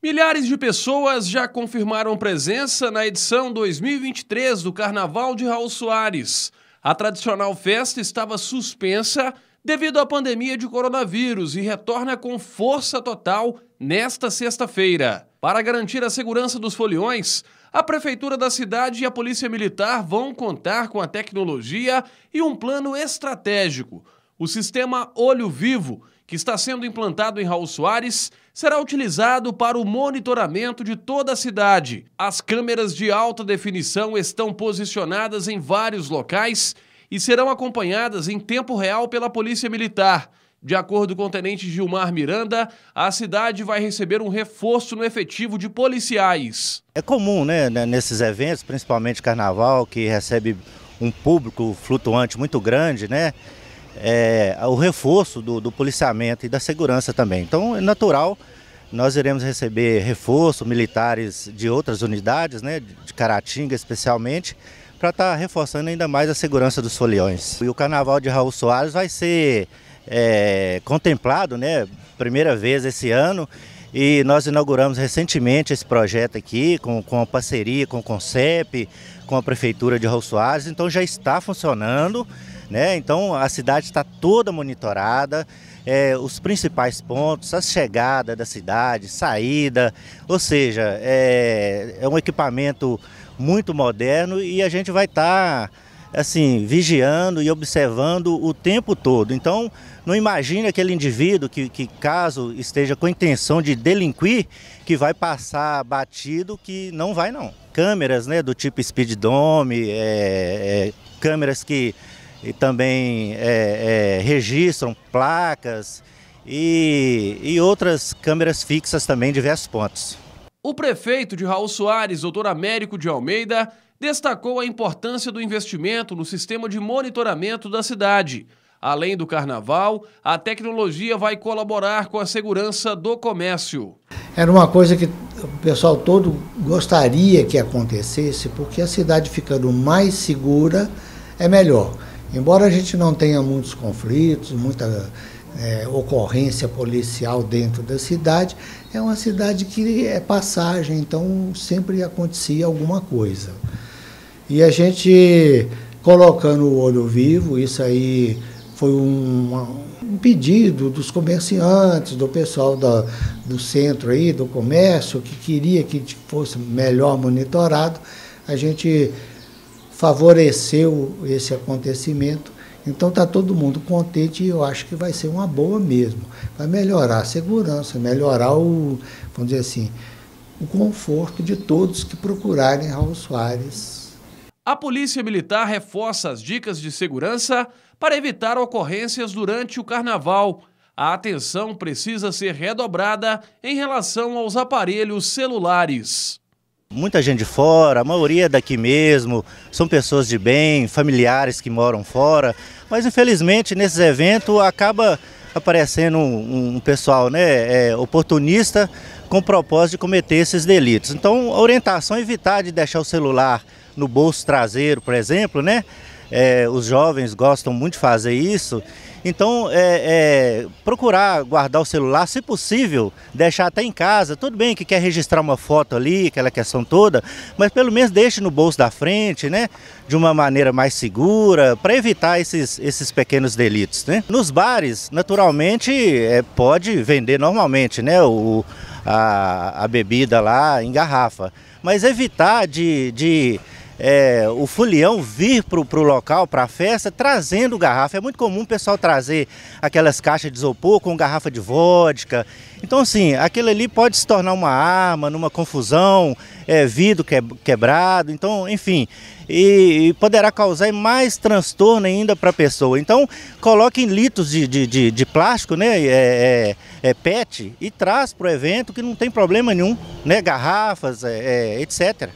Milhares de pessoas já confirmaram presença na edição 2023 do Carnaval de Raul Soares. A tradicional festa estava suspensa devido à pandemia de coronavírus e retorna com força total nesta sexta-feira. Para garantir a segurança dos foliões, a Prefeitura da cidade e a Polícia Militar vão contar com a tecnologia e um plano estratégico o sistema Olho Vivo, que está sendo implantado em Raul Soares, será utilizado para o monitoramento de toda a cidade. As câmeras de alta definição estão posicionadas em vários locais e serão acompanhadas em tempo real pela Polícia Militar. De acordo com o tenente Gilmar Miranda, a cidade vai receber um reforço no efetivo de policiais. É comum, né, né nesses eventos, principalmente carnaval, que recebe um público flutuante muito grande, né? é, o reforço do, do, policiamento e da segurança também. Então é natural, nós iremos receber reforço, militares de outras unidades, né, de Caratinga especialmente, para estar tá reforçando ainda mais a segurança dos foliões. E o carnaval de Raul Soares vai ser é, contemplado, né, primeira vez esse ano, e nós inauguramos recentemente esse projeto aqui, com, com a parceria com o CONCEP, com a Prefeitura de Raul Soares, então já está funcionando. Né? Então a cidade está toda monitorada, é, os principais pontos, a chegada da cidade, saída, ou seja, é, é um equipamento muito moderno e a gente vai estar. Tá assim, vigiando e observando o tempo todo. Então, não imagine aquele indivíduo que, que, caso esteja com intenção de delinquir, que vai passar batido, que não vai não. Câmeras né, do tipo speed dome, é, é, câmeras que e também é, é, registram placas e, e outras câmeras fixas também em diversos pontos. O prefeito de Raul Soares, doutor Américo de Almeida, destacou a importância do investimento no sistema de monitoramento da cidade. Além do carnaval, a tecnologia vai colaborar com a segurança do comércio. Era uma coisa que o pessoal todo gostaria que acontecesse, porque a cidade ficando mais segura é melhor. Embora a gente não tenha muitos conflitos, muita é, ocorrência policial dentro da cidade, é uma cidade que é passagem, então sempre acontecia alguma coisa. E a gente colocando o olho vivo, isso aí foi um, um pedido dos comerciantes, do pessoal da, do centro aí, do comércio, que queria que fosse melhor monitorado. A gente favoreceu esse acontecimento. Então está todo mundo contente e eu acho que vai ser uma boa mesmo. Vai melhorar a segurança, melhorar o, vamos dizer assim, o conforto de todos que procurarem Raul Soares. A Polícia Militar reforça as dicas de segurança para evitar ocorrências durante o carnaval. A atenção precisa ser redobrada em relação aos aparelhos celulares. Muita gente de fora, a maioria é daqui mesmo, são pessoas de bem, familiares que moram fora, mas infelizmente nesses eventos acaba aparecendo um, um pessoal né, é, oportunista com o propósito de cometer esses delitos. Então a orientação é evitar de deixar o celular no bolso traseiro, por exemplo, né? é, os jovens gostam muito de fazer isso. Então, é, é, procurar guardar o celular, se possível, deixar até em casa. Tudo bem que quer registrar uma foto ali, aquela questão toda, mas pelo menos deixe no bolso da frente, né? De uma maneira mais segura, para evitar esses, esses pequenos delitos, né? Nos bares, naturalmente, é, pode vender normalmente, né? O, a, a bebida lá em garrafa, mas evitar de, de é, o folião vir para o local, para a festa, trazendo garrafa. É muito comum o pessoal trazer aquelas caixas de isopor com garrafa de vodka. Então, assim, aquilo ali pode se tornar uma arma, numa confusão, é, vidro é quebrado, então, enfim. E, e poderá causar mais transtorno ainda para a pessoa. Então, coloque em litros de, de, de, de plástico, né? É, é, é PET e traz para o evento que não tem problema nenhum, né? Garrafas, é, etc.